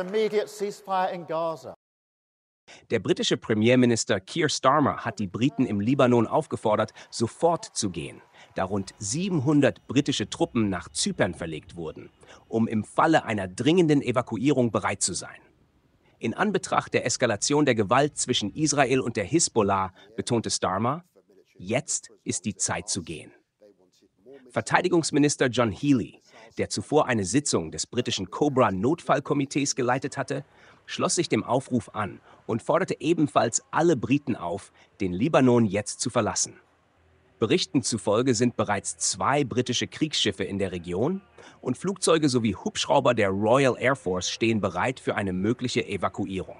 immediate ceasefire in Gaza. Der britische Premierminister Keir Starmer hat die Briten im Libanon aufgefordert, sofort zu gehen, da rund 700 britische Truppen nach Zypern verlegt wurden, um im Falle einer dringenden Evakuierung bereit zu sein. In Anbetracht der Eskalation der Gewalt zwischen Israel und der Hisbollah betonte Starmer, jetzt ist die Zeit zu gehen. Verteidigungsminister John Healy der zuvor eine Sitzung des britischen Cobra Notfallkomitees geleitet hatte, schloss sich dem Aufruf an und forderte ebenfalls alle Briten auf, den Libanon jetzt zu verlassen. Berichten zufolge sind bereits zwei britische Kriegsschiffe in der Region und Flugzeuge sowie Hubschrauber der Royal Air Force stehen bereit für eine mögliche Evakuierung.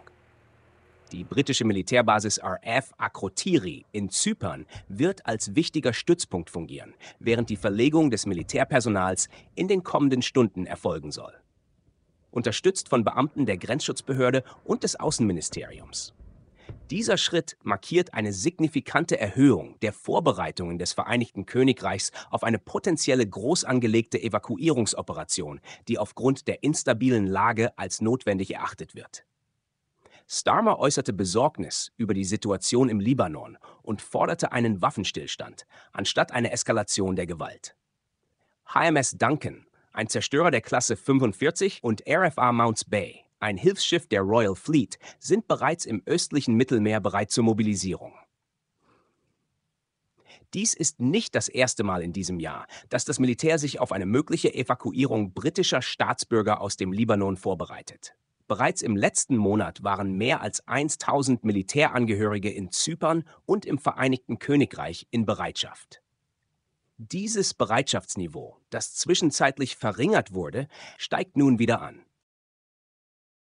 Die britische Militärbasis RF Akrotiri in Zypern wird als wichtiger Stützpunkt fungieren, während die Verlegung des Militärpersonals in den kommenden Stunden erfolgen soll. Unterstützt von Beamten der Grenzschutzbehörde und des Außenministeriums. Dieser Schritt markiert eine signifikante Erhöhung der Vorbereitungen des Vereinigten Königreichs auf eine potenzielle groß angelegte Evakuierungsoperation, die aufgrund der instabilen Lage als notwendig erachtet wird. Starmer äußerte Besorgnis über die Situation im Libanon und forderte einen Waffenstillstand anstatt eine Eskalation der Gewalt. HMS Duncan, ein Zerstörer der Klasse 45 und RFA Mounts Bay, ein Hilfsschiff der Royal Fleet, sind bereits im östlichen Mittelmeer bereit zur Mobilisierung. Dies ist nicht das erste Mal in diesem Jahr, dass das Militär sich auf eine mögliche Evakuierung britischer Staatsbürger aus dem Libanon vorbereitet. Bereits im letzten Monat waren mehr als 1000 Militärangehörige in Zypern und im Vereinigten Königreich in Bereitschaft. Dieses Bereitschaftsniveau, das zwischenzeitlich verringert wurde, steigt nun wieder an.